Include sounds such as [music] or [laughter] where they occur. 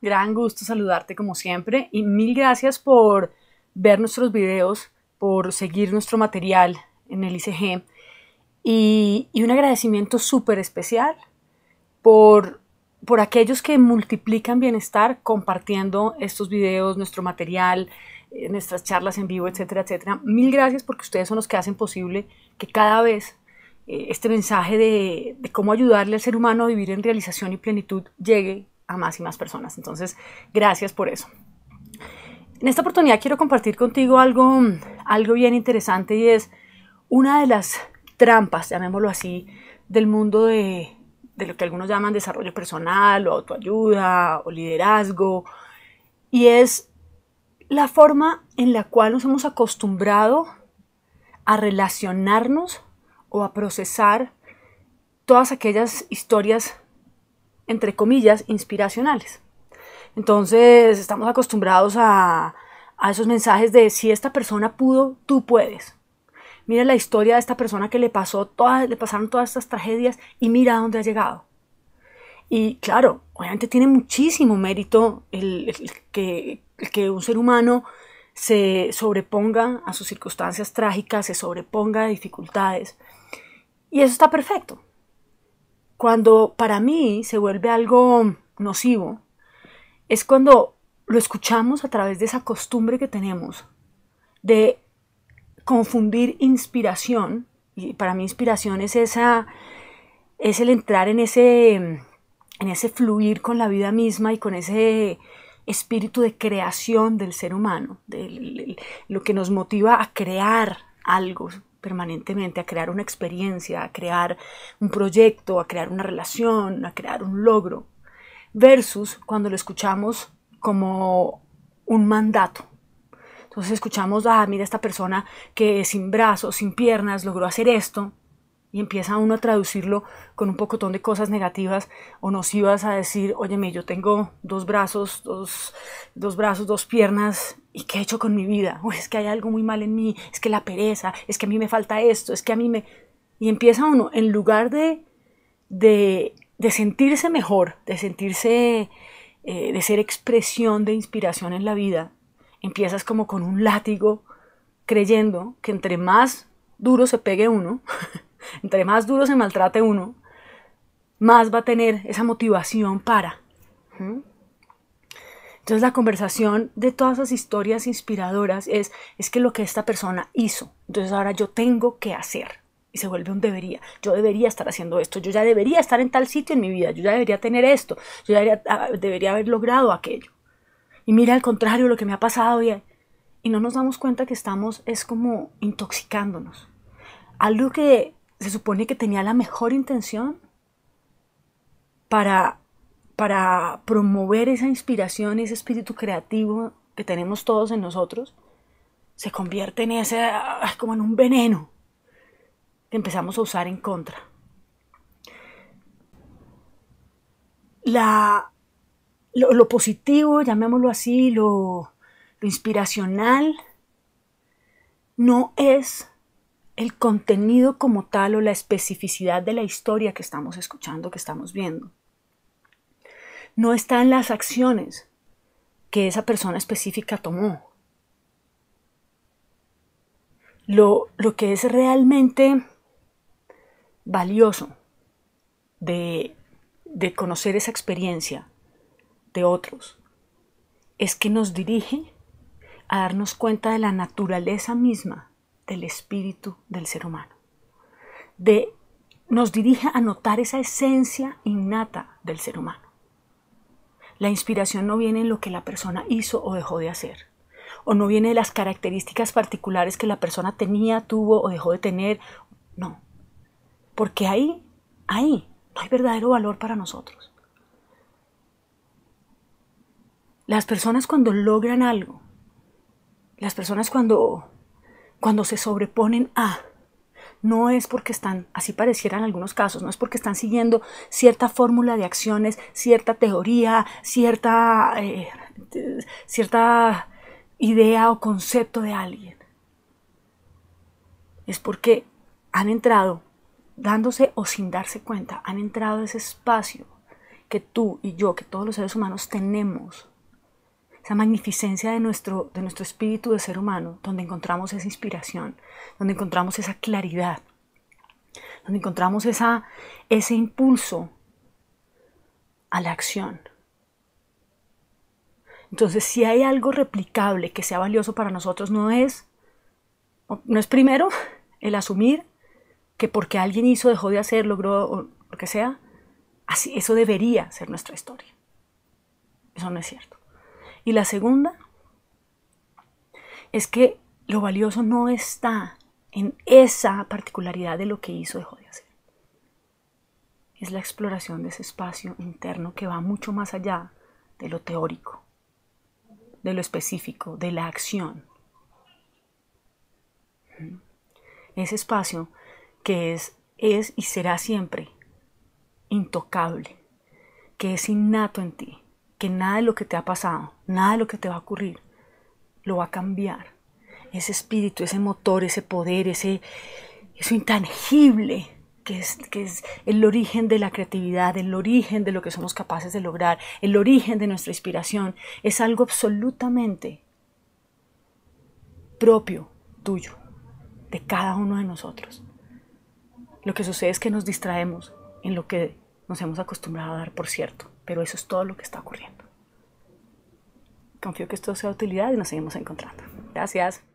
gran gusto saludarte como siempre y mil gracias por ver nuestros videos, por seguir nuestro material en el ICG y, un agradecimiento súper especial por, por aquellos que multiplican bienestar compartiendo estos videos, nuestro material, eh, nuestras charlas en vivo, etcétera, etcétera. Mil gracias porque ustedes son los que hacen posible que cada vez eh, este mensaje de cómo ayudarle al ser humano a vivir en realización y plenitud llegue a más y más personas. Entonces, gracias por eso. En esta oportunidad quiero compartir contigo algo, algo bien interesante y es una de las trampas, llamémoslo así, del mundo de, de lo que algunos llaman desarrollo personal o autoayuda o liderazgo, y es la forma en la cual nos hemos acostumbrado a relacionarnos o a procesar todas aquellas historias entre comillas, inspiracionales. Entonces, estamos acostumbrados a, esos mensajes de si esta persona pudo, tú puedes. Mira la historia de esta persona que le pasó le pasaron todas estas tragedias y mira a dónde ha llegado. Y claro, obviamente tiene muchísimo mérito el que un ser humano se sobreponga a sus circunstancias trágicas, se sobreponga a dificultades. Y eso está perfecto. Cuando para mí se vuelve algo nocivo, es cuando lo escuchamos a través de esa costumbre que tenemos de confundir inspiración, y para mí inspiración es esa, es el entrar en ese, en ese fluir con la vida misma y con ese espíritu de creación del ser humano, de lo que nos motiva a crear algo, permanentemente, a crear una experiencia, a crear un proyecto, a crear una relación, a crear un logro, versus cuando lo escuchamos como un mandato. Entonces escuchamos, ah, mira esta persona que sin brazos, sin piernas, logró hacer esto, y empieza uno a traducirlo con un poco de cosas negativas o nocivas a decir, óyeme, yo tengo dos brazos, dos, brazos, dos piernas, ¿y qué he hecho con mi vida? O es que hay algo muy mal en mí, es que la pereza, es que a mí me falta esto, es que a mí me... Y empieza uno, en lugar de, de, sentirse mejor, de sentirse, eh, de ser expresión de inspiración en la vida, empiezas como con un látigo creyendo que entre más duro se pegue uno, [laughs] entre más duro se maltrate uno, más va a tener esa motivación para. Entonces la conversación de todas esas historias inspiradoras es, es que lo que esta persona hizo, entonces ahora yo tengo que hacer. Y se vuelve un debería. Yo debería estar haciendo esto. Yo ya debería estar en tal sitio en mi vida. Yo ya debería tener esto. Yo ya ah, debería, haber logrado aquello. Y mira al contrario lo que me ha pasado. Y, y no nos damos cuenta que estamos es como intoxicándonos. Algo que se supone que tenía la mejor intención para, para promover esa inspiración, ese espíritu creativo que tenemos todos en nosotros, se convierte en ese, como en un veneno que empezamos a usar en contra. La, lo, positivo, llamémoslo así, lo inspiracional, no es el contenido como tal o la especificidad de la historia que estamos escuchando, que estamos viendo. No está en las acciones que esa persona específica tomó. Lo, que es realmente valioso de conocer esa experiencia de otros es que nos dirige a darnos cuenta de la naturaleza misma del espíritu del ser humano. De, nos dirige a notar esa esencia innata del ser humano. La inspiración no viene en lo que la persona hizo o dejó de hacer, o no viene de las características particulares que la persona tenía, tuvo o dejó de tener, no. Porque ahí, ahí, no hay verdadero valor para nosotros. Las personas cuando logran algo, las personas cuando cuando se sobreponen a, no es porque están, así pareciera en algunos casos, no es porque están siguiendo cierta fórmula de acciones, cierta teoría, cierta, eh, cierta idea o concepto de alguien. Es porque han entrado, dándose o sin darse cuenta, han entrado a ese espacio que tú y yo, que todos los seres humanos tenemos esa magnificencia de nuestro, de nuestro espíritu de ser humano, donde encontramos esa inspiración, donde encontramos esa claridad, donde encontramos esa, ese impulso a la acción. Entonces, si hay algo replicable que sea valioso para nosotros, no es, no es primero [laughs] el asumir que porque alguien hizo, dejó de hacer, logró o lo que sea, así, eso debería ser nuestra historia. Eso no es cierto. Y la segunda es que lo valioso no está en esa particularidad de lo que hizo dejó de hacer. Es la exploración de ese espacio interno que va mucho más allá de lo teórico, de lo específico, de la acción. Ese espacio que es, es y será siempre intocable, que es innato en ti, que nada de lo que te ha pasado, nada de lo que te va a ocurrir, lo va a cambiar. Ese espíritu, ese motor, ese poder, ese, eso intangible que es, que es el origen de la creatividad, el origen de lo que somos capaces de lograr, el origen de nuestra inspiración, es algo absolutamente propio, tuyo, de cada uno de nosotros. Lo que sucede es que nos distraemos en lo que nos hemos acostumbrado a dar por cierto. Pero eso es todo lo que está ocurriendo. Confío que esto sea de utilidad y nos seguimos encontrando. Gracias.